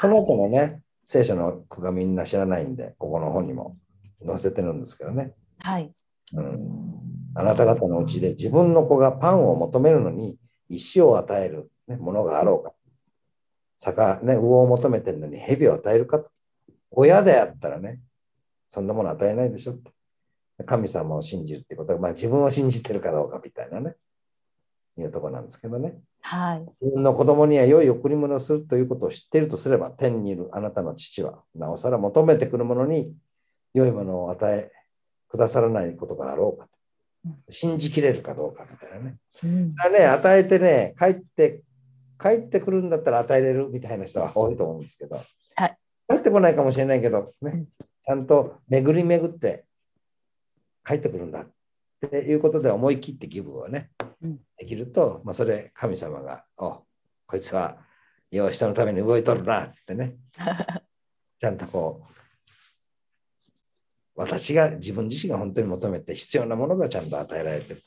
その後もね、聖書の句がみんな知らないんで、ここの本にも載せてるんですけどね。はい。うん、あなた方のうちで自分の子がパンを求めるのに、石を与える、ね、ものがあろうか。ね、魚を求めてるのに蛇を与えるかと。親であったらね、そんなもの与えないでしょ。神様を信じるってことは、まあ、自分を信じてるかどうかみたいなね、いうとこなんですけどね。はい。自分の子供には良い贈り物をするということを知っているとすれば、天にいるあなたの父は、なおさら求めてくるものに良いものを与え、くださらないことがあろうかと。信じきれるかどうかみたいなね。うん、ね与えてね帰って帰ってくるんだったら与えれるみたいな人は多いと思うんですけど、はい、帰ってこないかもしれないけど、ね、ちゃんと巡り巡って帰ってくるんだっていうことで思い切ってギブをね、うん、できると、まあ、それ神様が「おこいつはよう人のために動いとるな」っつってね ちゃんとこう私が自分自身が本当に求めて必要なものがちゃんと与えられてる。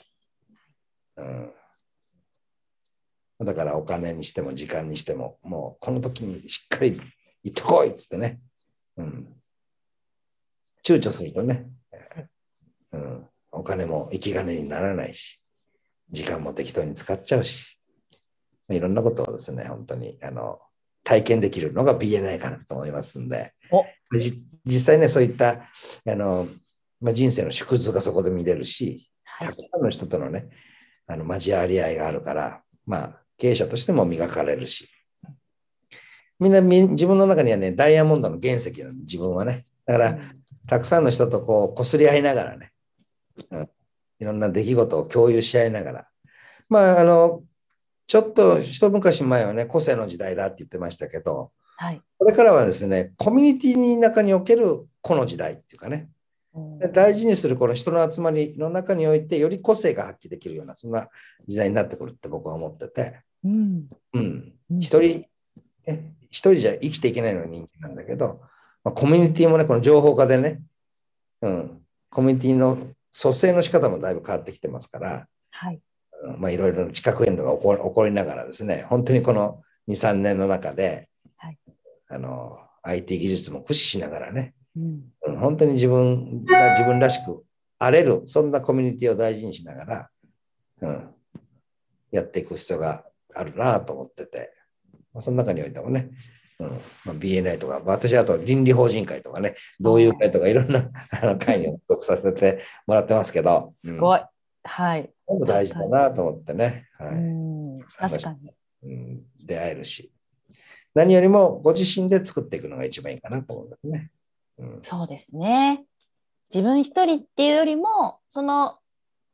うん、だからお金にしても時間にしてももうこの時にしっかり行ってこいっつってね、うん、躊躇するとね、うん、お金も生き金にならないし時間も適当に使っちゃうしいろんなことをですね本当にあの体験できるのが BNI かなと思いますんで、実際ね、そういったあの、まあ、人生の縮図がそこで見れるし、たくさんの人とのね、あの交わり合いがあるから、まあ、経営者としても磨かれるし、みんな自分の中にはね、ダイヤモンドの原石なの、自分はね。だから、たくさんの人とこう、擦すり合いながらね、うん、いろんな出来事を共有し合いながら、まあ、あの、ちょっと一昔前はね、個性の時代だって言ってましたけど、はい、これからはですね、コミュニティの中における個の時代っていうかね、大事にするこの人の集まりの中においてより個性が発揮できるようなそんな時代になってくるって僕は思ってて、うんうん、一人一人じゃ生きていけないのが人気なんだけど、まあ、コミュニティもねこの情報化でね、うん、コミュニティの蘇生の仕方もだいぶ変わってきてますから、はいまあ、いろいろ地殻変動が起こ起こりながらですね、本当にこの2、3年の中で、はい、あの IT 技術も駆使しながらね、うん、本当に自分が自分らしく荒れる、そんなコミュニティを大事にしながら、うん、やっていく必要があるなと思ってて、まあ、その中においてもね、うんまあ、BNI とか、私あと倫理法人会とかね、同友会とかいろんな会に属させてもらってますけど。すごい、うんはい。大事だなと思ってね。はい。確かに。うん、出会えるし。何よりもご自身で作っていくのが一番いいかなと思うんですね。うん、そうですね。自分一人っていうよりも、その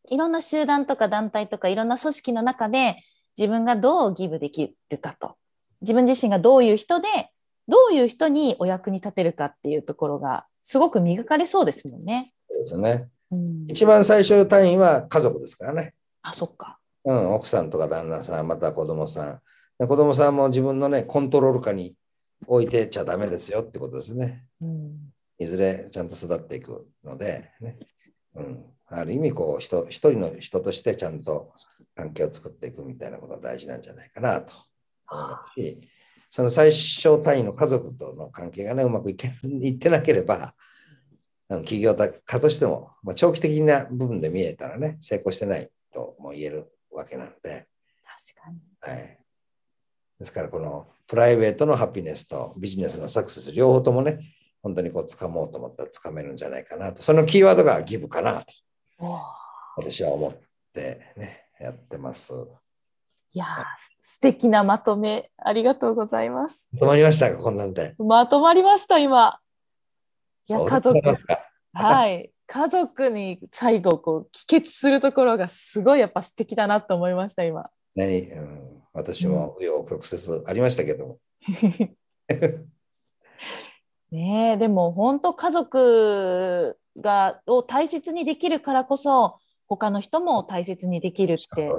いろんな集団とか団体とかいろんな組織の中で自分がどうギブできるかと。自分自身がどういう人で、どういう人にお役に立てるかっていうところがすごく磨かれそうですもんね。そうですね。一番最初単位は家族ですからね。あ、そっか。うん、奥さんとか旦那さん、また子供さん。で子供さんも自分のね、コントロール下に置いてちゃダメですよってことですね。うん、いずれちゃんと育っていくので、ね、うん、ある意味こう人、一人の人としてちゃんと関係を作っていくみたいなことが大事なんじゃないかなと思いますし、その最小単位の家族との関係がね、うまくいけいってなければ、あの企業家としても、まあ、長期的な部分で見えたらね、成功してないとも言えるわけなので。確かに。はい。ですから、このプライベートのハピネスとビジネスのサクセス、両方ともね、本当にこう掴もうと思ったら掴めるんじゃないかなと。そのキーワードがギブかなと。私は思ってね、やってます。いや素敵なまとめ、ありがとうございます。まとまりましたか、こんなんで。まとまりました、今。いや家族はい家族に最後こう帰結するところがすごいやっぱ素敵だなと思いました今。何、うん、私もよ余直接ありましたけども。ねえでも本当家族がを大切にできるからこそ他の人も大切にできるって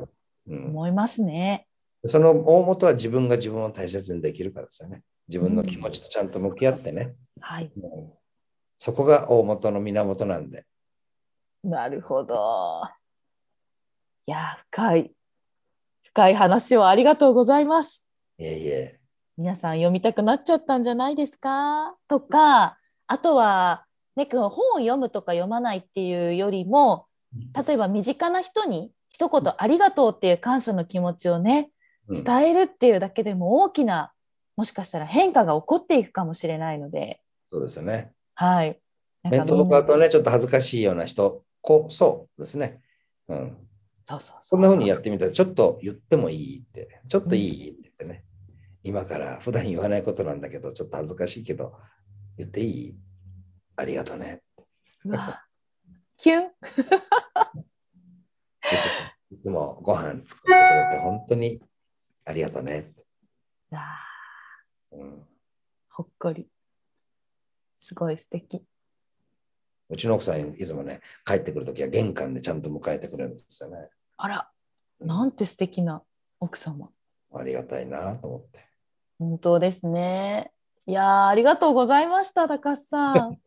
思いますね。うん、その大元は自分が自分を大切にできるからですよね。自分の気持ちとちゃんと向き合ってね。うん、はい、うんそこが大元の源なんで。なるほど。いや、深い。深い話をありがとうございます。いえいえ。皆さん読みたくなっちゃったんじゃないですかとか、あとは、ね、本を読むとか読まないっていうよりも、例えば身近な人に一言ありがとうっていう感謝の気持ちをね、伝えるっていうだけでも大きな、もしかしたら変化が起こっていくかもしれないので。そうですね。はい。面と向かうとね、ちょっと恥ずかしいような人こそですね。うん。そうそうそんなふうにやってみたら、ちょっと言ってもいいって、ちょっといいって言ってね、うん、今から普段言わないことなんだけど、ちょっと恥ずかしいけど、言っていいありがとうね。うわキュンいつもご飯作ってくれて、本当にありがとうね。うん、ほっこり。すごい素敵うちの奥さん、いつもね、帰ってくるときは玄関でちゃんと迎えてくれるんですよね。あら、なんて素敵な奥様。ありがたいなと思って。本当ですね。いやありがとうございました、高須さん。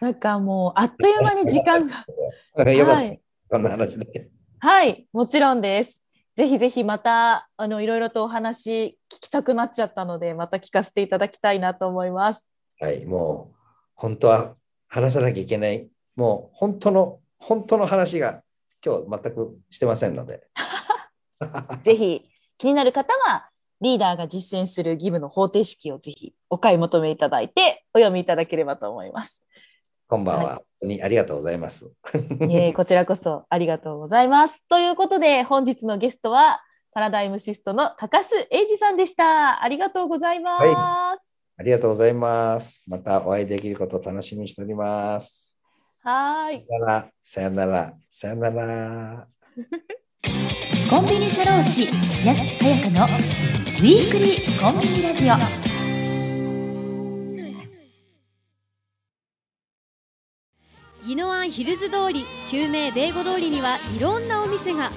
なんかもう、あっという間に時間が。はい、こんな話だはい、もちろんです。ぜひぜひまた、あの、いろいろとお話聞きたくなっちゃったので、また聞かせていただきたいなと思います。はい、もう本当は話さなきゃいけない、もう本当の、本当の話が今日全くしてませんので。ぜひ気になる方はリーダーが実践する義務の方程式をぜひお買い求めいただいてお読みいただければと思います。こんばんは。はい、ありがとうございます。え こちらこそありがとうございます。ということで本日のゲストはパラダイムシフトの高須英二さんでした。ありがとうございます。はいありがとうございます。またお会いできることを楽しみにしております。はい。さよなら、さよなら、さよなら。コンビニ社労士、安さやかのウィークリーコンビニラジオ。宜野湾ヒルズ通り救命デーゴ通りにはいろんなお店が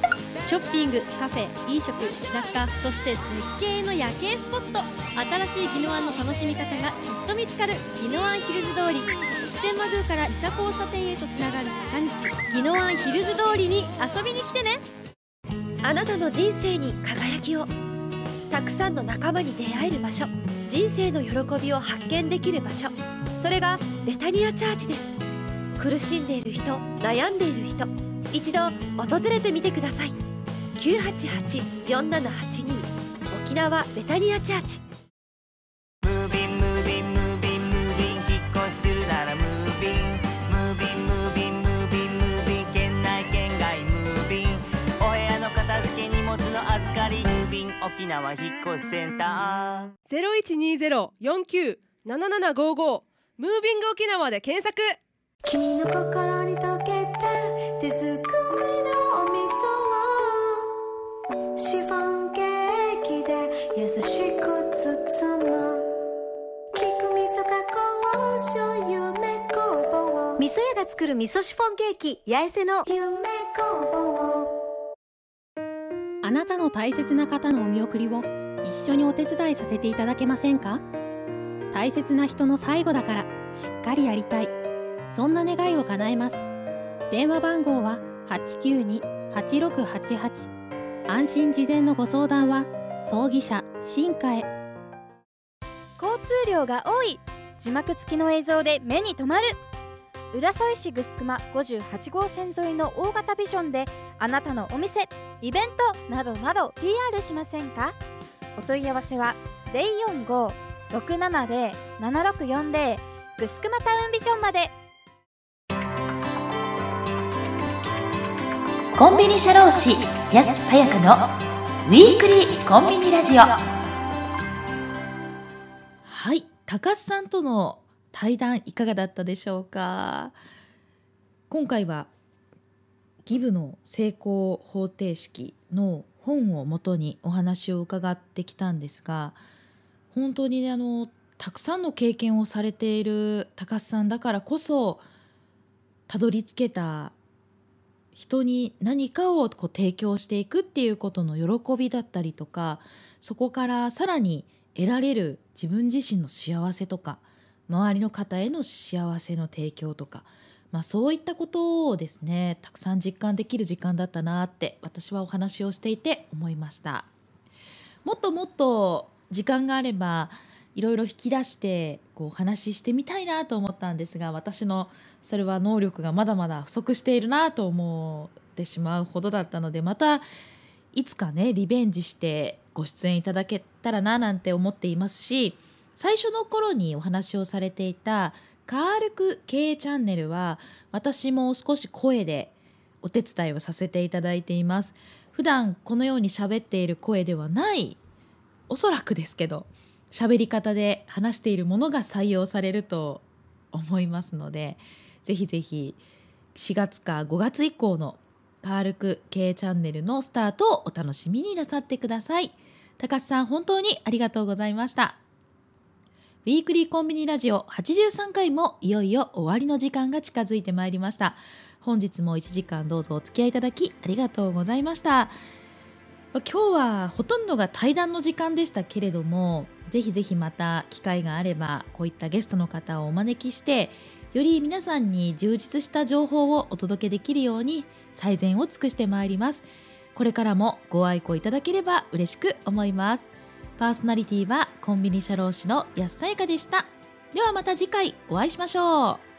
ショッピングカフェ飲食雑貨そして絶景の夜景スポット新しい宜野湾の楽しみ方がきっと見つかる宜野湾ヒルズ通り普天満宮から伊佐交差点へとつながる坂道宜野湾ヒルズ通りに遊びに来てねあなたの人生に輝きをたくさんの仲間に出会える場所人生の喜びを発見できる場所それがベタニアチャージです苦しんでいる人悩んでいる人一度訪れてみてください988-4782沖縄ベタニアチャーチムービンムービンムービンムービン引っ越しするならムービンムービンムービンムービンムービ県内県外ムービンお部屋の片付け荷物の預かりムービン沖縄引っ越しセンター0120-49-7755ムービング沖縄で検索君の心に溶けた手作りのお味噌をシフォンケーキで優しく包む菊味噌加工醤油め味噌屋が作る味噌シフォンケーキ八重瀬の夢工房あなたの大切な方のお見送りを一緒にお手伝いさせていただけませんか大切な人の最後だからしっかりやりたいそんな願いを叶えます電話番号は892-8688安心事前のご相談は葬儀社新華へ交通量が多い字幕付きの映像で目に留まる浦添市グスクマ58号線沿いの大型ビジョンであなたのお店イベントなどなど PR しませんかお問い合わせは045-670-7640ぐすくまタウンビジョンまでコンビニ社労士安さやかのウィークリーコンビニラジオはい高須さんとの対談いかがだったでしょうか今回はギブの成功方程式の本をもとにお話を伺ってきたんですが本当に、ね、あのたくさんの経験をされている高須さんだからこそたどり着けた人に何かをこう提供していくっていうことの喜びだったりとかそこからさらに得られる自分自身の幸せとか周りの方への幸せの提供とか、まあ、そういったことをですねたくさん実感できる時間だったなって私はお話をしていて思いました。もっともっと時間があればいろいろ引き出してこうお話ししてみたいなと思ったんですが私のそれは能力がまだまだ不足しているなと思ってしまうほどだったのでまたいつかねリベンジしてご出演いただけたらななんて思っていますし最初の頃にお話をされていた「カールク経営チャンネル」は私も少し声でお手伝いをさせていただいています。普段このように喋っている声ではないおそらくですけど喋り方で話しているものが採用されると思いますのでぜひぜひ4月か5月以降のカールク経チャンネルのスタートをお楽しみになさってください。高須さん本当にありがとうございました。ウィークリーコンビニラジオ83回もいよいよ終わりの時間が近づいてまいりました。本日も1時間どうぞお付き合いいただきありがとうございました。今日はほとんどが対談の時間でしたけれども、ぜひぜひまた機会があればこういったゲストの方をお招きしてより皆さんに充実した情報をお届けできるように最善を尽くしてまいりますこれからもご愛顧いただければ嬉しく思いますパーソナリティはコンビニ社労士の安さやかでしたではまた次回お会いしましょう